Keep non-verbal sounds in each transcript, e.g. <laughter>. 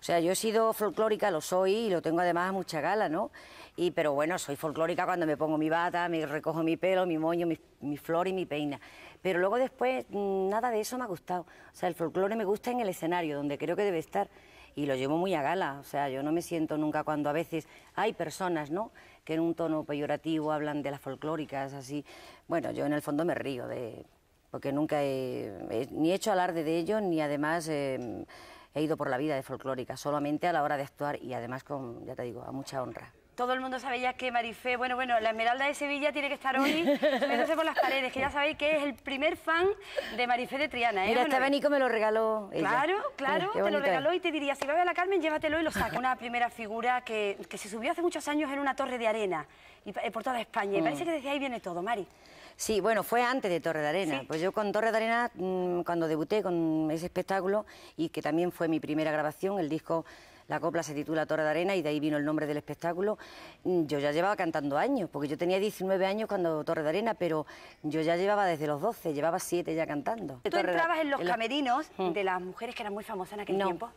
O sea, yo he sido folclórica, lo soy y lo tengo además a mucha gala, ¿no? Y, pero bueno, soy folclórica cuando me pongo mi bata, me recojo mi pelo, mi moño, mi, flor y mi peina. Pero luego después mm, nada de eso me ha gustado. O sea, el folclore me gusta en el escenario, donde creo que debe estar. Y lo llevo muy a gala. O sea, yo no me siento nunca cuando a veces hay personas, ¿no? que en un tono peyorativo hablan de las folclóricas, así. Bueno, yo en el fondo me río de porque nunca he, ni hecho alarde de ellos, ni además em, he ido por la vida de folclórica, solamente a la hora de actuar y además con, ya te digo, a mucha honra todo el mundo sabía que Marifé, bueno, bueno, la Esmeralda de Sevilla tiene que estar hoy meterse <laughs> por las paredes, que ya sabéis que es el primer fan de Marifé de Triana. ¿eh? Mira, este abanico me lo regaló ella. Claro, claro, te lo regaló y te diría, si vas a la Carmen, llévatelo y lo saca. Una primera figura que, que, se subió hace muchos años en una torre de arena y, eh, por toda España. Y parece mm. que desde ahí viene todo, Mari. Sí, bueno, fue antes de Torre de Arena. Pues yo con Torre de Arena, mm, cuando debuté con ese espectáculo y que también fue mi primera grabación, el disco la copla se titula Torre de Arena y de ahí vino el nombre del espectáculo. Mm, yo ya llevaba cantando años, porque yo tenía 19 años cuando Torre de Arena, pero yo ya llevaba desde los 12, llevaba 7 ya cantando. ¿Tú entrabas en los camerinos hmm. de las mujeres que eran muy famosas en aquel no. tiempo?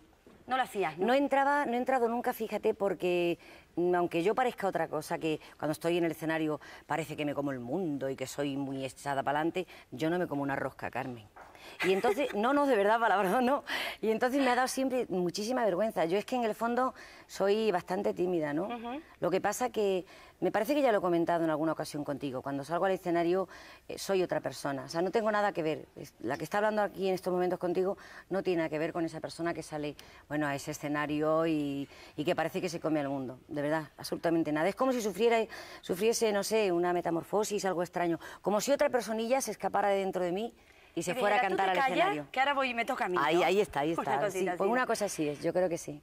No lo hacías, ¿no? entraba, no he entrado nunca, fíjate, porque mm, aunque yo parezca otra cosa, que cuando estoy en el escenario parece que me como el mundo y que soy muy echada para adelante, yo no me como una rosca, Carmen. Y entonces, <laughs> no, no, de verdad, palabra <laughs> no. Y entonces me ha dado siempre muchísima vergüenza. Yo es que en el fondo soy bastante tímida, ¿no? Lo que pasa que me parece que ya lo he comentado en alguna ocasión contigo. Cuando salgo al escenario eh, soy otra persona. O sea, no tengo nada que ver. La que está hablando aquí en estos momentos contigo no tiene nada que ver con esa persona que sale bueno, a ese escenario y, que parece que se come al mundo. De verdad, absolutamente nada. Es como si sufriera, sufriese, no sé, una metamorfosis, algo extraño. Como si otra personilla se escapara de dentro de mí y se fuera a cantar al escenario. Que ahora voy y me toca a mí. Ahí, ahí está, ahí pues está. Pues una cosa así es, yo creo que sí.